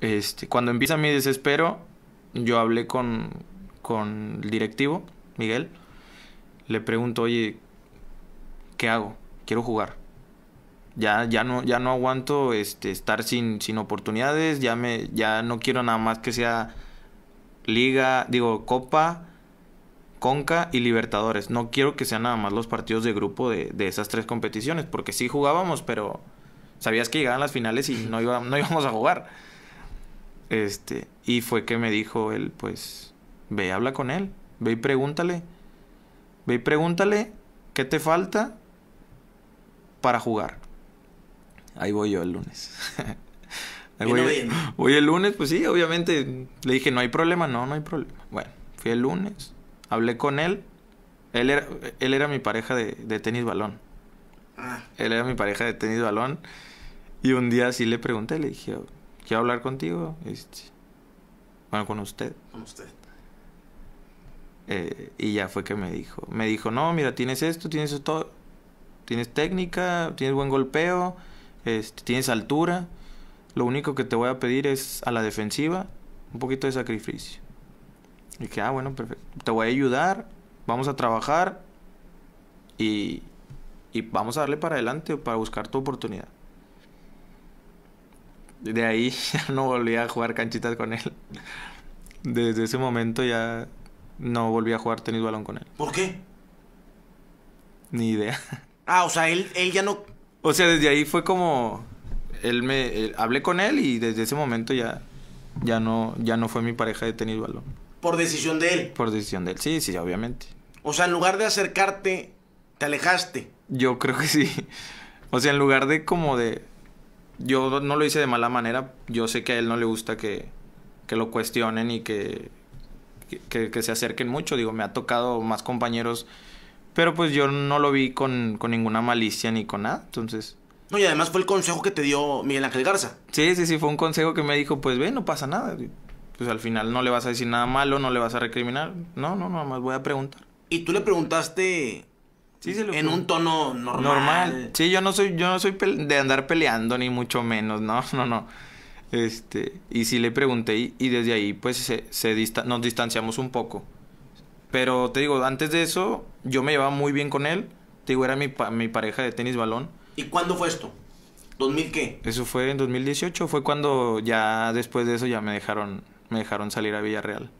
Este, cuando empieza mi desespero, yo hablé con, con el directivo, Miguel. Le pregunto, oye, ¿qué hago? Quiero jugar. Ya, ya, no, ya no aguanto este, estar sin, sin oportunidades, ya, me, ya no quiero nada más que sea liga, digo, copa, Conca y Libertadores. No quiero que sean nada más los partidos de grupo de, de, esas tres competiciones, porque sí jugábamos, pero sabías que llegaban las finales y no, no íbamos a jugar. Este, y fue que me dijo él, pues, ve, habla con él, ve y pregúntale. Ve y pregúntale qué te falta para jugar. Ahí voy yo el lunes. voy, el lunes, pues sí, obviamente. Le dije, no hay problema, no, no hay problema. Bueno, fui el lunes, hablé con él. Él era, él era mi pareja de, tenis balón. Ah. Él era mi pareja de tenis balón. Y un día sí le pregunté, le dije, quiero hablar contigo. Este, bueno, con usted. Con usted. Eh, y ya fue que me dijo. Me dijo, no, mira, tienes esto, tienes esto, tienes técnica, tienes buen golpeo, este, tienes altura. Lo único que te voy a pedir es a la defensiva un poquito de sacrificio. Y que, ah, bueno, perfecto. Te voy a ayudar, vamos a trabajar y, y vamos a darle para adelante para buscar tu oportunidad de ahí ya no volví a jugar canchitas con él. Desde ese momento ya no volví a jugar tenis balón con él. ¿Por qué? Ni idea. Ah, o sea, él, él ya no. O sea, desde ahí fue como. Él me. hablé con él y desde ese momento ya. Ya no, ya no fue mi pareja de tenis balón. ¿Por decisión de él? Por decisión de él, sí, sí, obviamente. O sea, en lugar de acercarte, te alejaste. Yo creo que sí. O sea, en lugar de como de yo no lo hice de mala manera. Yo sé que a él no le gusta que, lo cuestionen y que, que, se acerquen mucho. Digo, me ha tocado más compañeros, pero pues yo no lo vi con, con ninguna malicia ni con nada. Entonces. No, y además fue el consejo que te dio Miguel Ángel Garza. Sí, sí, sí, fue un consejo que me dijo, pues ve, no pasa nada. Pues al final no le vas a decir nada malo, no le vas a recriminar. No, no, nada más voy a preguntar. ¿Y tú le preguntaste en un tono normal. Normal. Sí, yo no soy, yo no soy de andar peleando, ni mucho menos, no, no, no. Este, y sí le pregunté y, desde ahí pues se, nos distanciamos un poco. Pero te digo, antes de eso yo me llevaba muy bien con él. Te digo, era mi, mi pareja de tenis balón. ¿Y cuándo fue esto? ¿2000 qué? Eso fue en 2018, fue cuando ya después de eso ya me dejaron, me dejaron salir a Villarreal.